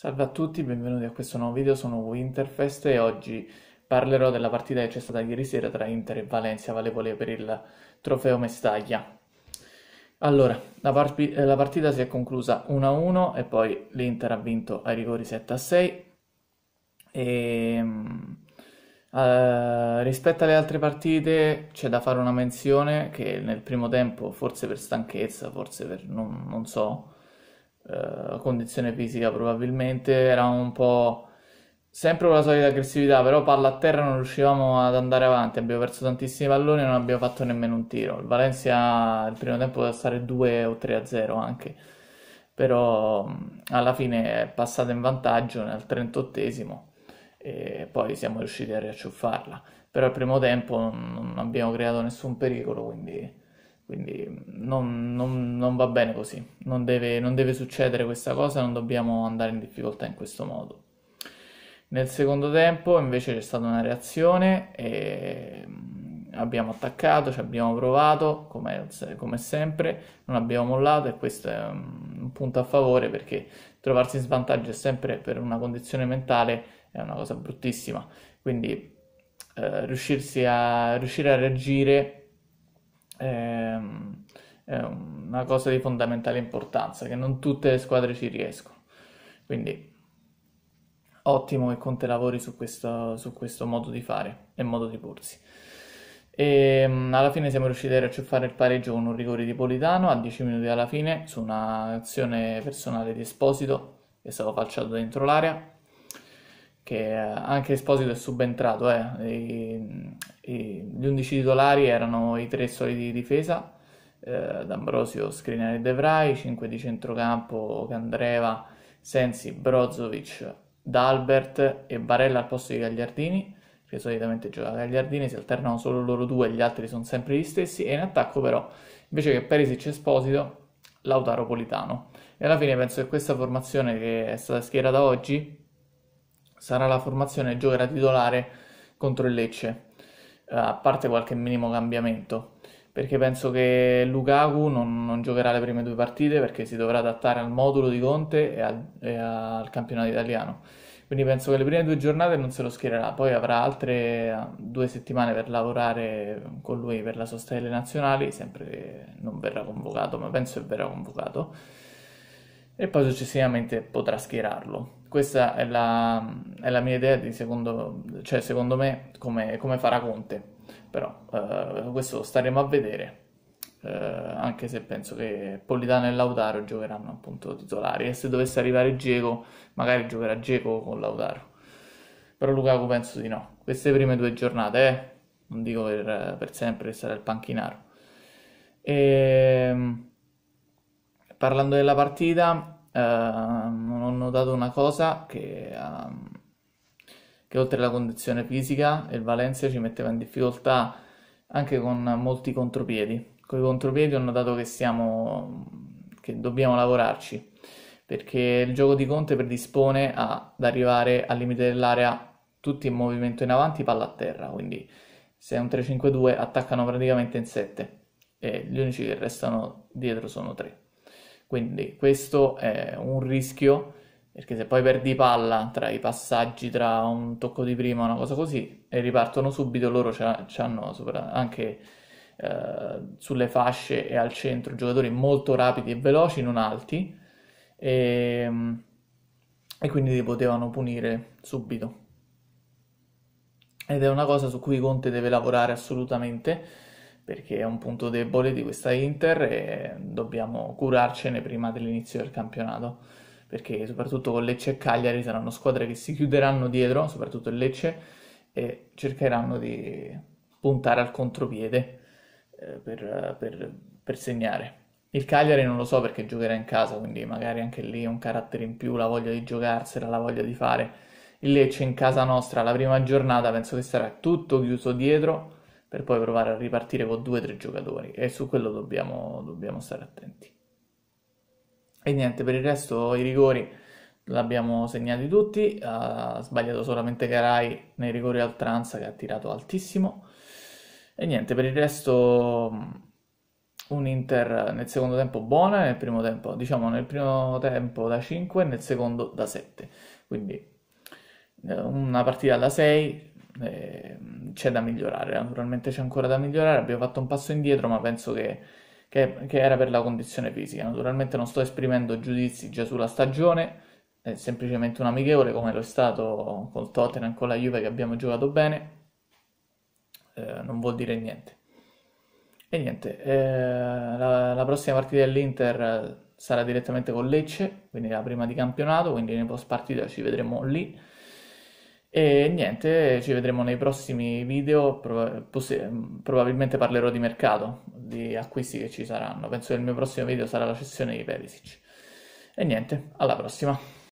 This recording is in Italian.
Salve a tutti, benvenuti a questo nuovo video, sono Winterfest e oggi parlerò della partita che c'è stata ieri sera tra Inter e Valencia, valevole per il trofeo Mestaglia. Allora, la, part- la partita si è conclusa 1-1 e poi l'Inter ha vinto ai rigori 7-6 e... Uh, rispetto alle altre partite c'è da fare una menzione che nel primo tempo, forse per stanchezza, forse per non, non so, eh, condizione fisica probabilmente, era un po' sempre con la solita aggressività, però palla a terra non riuscivamo ad andare avanti, abbiamo perso tantissimi palloni e non abbiamo fatto nemmeno un tiro. Il Valencia il primo tempo da stare 2 o 3 a 0 anche, però alla fine è passato in vantaggio nel 38esimo e poi siamo riusciti a riacciuffarla. Però al primo tempo non abbiamo creato nessun pericolo, quindi quindi non, non, non va bene così, non deve, non deve succedere questa cosa, non dobbiamo andare in difficoltà in questo modo. Nel secondo tempo invece c'è stata una reazione e mm, abbiamo attaccato, ci abbiamo provato come, come, sempre, non abbiamo mollato e questo è un punto a favore perché trovarsi in svantaggio sempre per una condizione mentale è una cosa bruttissima, quindi eh, a, riuscire a reagire Ehm, è, è una cosa di fondamentale importanza che non tutte le squadre ci riescono. Quindi ottimo che Conte lavori su questo, su questo modo di fare e modo di porsi. E ehm, alla fine siamo riusciti a fare il pareggio con un rigore di Politano a 10 minuti alla fine su un'azione personale di Esposito che è stato falciato dentro l'area che anche Esposito è subentrato, eh. I, i, gli 11 titolari erano i tre soliti di difesa, eh, D'Ambrosio, Skriniar e De Vrij, 5 di centrocampo, Candreva, Sensi, Brozovic, D'Albert e Barella al posto di Gagliardini, che solitamente gioca Gagliardini, si alternano solo loro due, gli altri sono sempre gli stessi, e in attacco però, invece che Perisic e Esposito, Lautaro Politano. E alla fine penso che questa formazione che è stata schierata oggi sarà la formazione che giocherà titolare contro il Lecce, eh, a parte qualche minimo cambiamento, perché penso che Lukaku non, non giocherà le prime due partite perché si dovrà adattare al modulo di Conte e al, e al campionato italiano. Quindi penso che le prime due giornate non se lo schiererà, poi avrà altre eh, due settimane per lavorare con lui per la sosta delle nazionali, sempre che non verrà convocato, ma penso che verrà convocato. E poi successivamente potrà schierarlo. Questa è la, è la mia idea di secondo, cioè secondo me come, come farà Conte, però eh, questo staremo a vedere, eh, anche se penso che Politano e Lautaro giocheranno appunto titolari e se dovesse arrivare Geco magari giocherà Geco con Lautaro, però Lukaku penso di no. Queste prime due giornate, eh, non dico per, per sempre, sarà il panchinaro. E ehm, parlando della partita, eh, ho notato una cosa che, um, che oltre alla condizione fisica, il Valencia ci metteva in difficoltà anche con molti contropiedi. Con i contropiedi ho notato che, siamo, che dobbiamo lavorarci, perché il gioco di Conte predispone ad arrivare al limite dell'area tutti in movimento in avanti, palla a terra, quindi se è un 3-5-2 attaccano praticamente in 7 e gli unici che restano dietro sono 3. Quindi questo è un rischio perché se poi perdi palla tra i passaggi, tra un tocco di prima, una cosa così, e ripartono subito, loro ci hanno anche eh, sulle fasce e al centro giocatori molto rapidi e veloci, non alti, e, ehm, e quindi li potevano punire subito. Ed è una cosa su cui Conte deve lavorare assolutamente perché è un punto debole di questa Inter e dobbiamo curarcene prima dell'inizio del campionato, perché soprattutto con Lecce e Cagliari saranno squadre che si chiuderanno dietro, soprattutto il Lecce, e cercheranno di puntare al contropiede eh, per, per, per segnare. Il Cagliari non lo so perché giocherà in casa, quindi magari anche lì un carattere in più, la voglia di giocarsela, la voglia di fare. Il Lecce in casa nostra, la prima giornata, penso che sarà tutto chiuso dietro per poi provare a ripartire con due o tre giocatori e su quello dobbiamo, dobbiamo stare attenti. E niente, per il resto i rigori l'abbiamo segnati tutti, ha sbagliato solamente Carai nei rigori Altranza che ha tirato altissimo. E niente, per il resto un Inter nel secondo tempo buona, nel primo tempo, diciamo nel primo tempo da 5 e nel secondo da 7. Quindi eh, una partita da 6, eh, c'è da migliorare, naturalmente c'è ancora da migliorare, abbiamo fatto un passo indietro, ma penso che, che, che era per la condizione fisica. Naturalmente non sto esprimendo giudizi già sulla stagione, è semplicemente un amichevole come lo è stato col Tottenham, con la Juve che abbiamo giocato bene, eh, non vuol dire niente. E niente, eh, la, la prossima partita dell'Inter sarà direttamente con Lecce, quindi la prima di campionato, quindi nei post partita ci vedremo lì. E niente, ci vedremo nei prossimi video, proba- probabilmente parlerò di mercato, di acquisti che ci saranno. Penso che il mio prossimo video sarà la cessione di Perisic. E niente, alla prossima.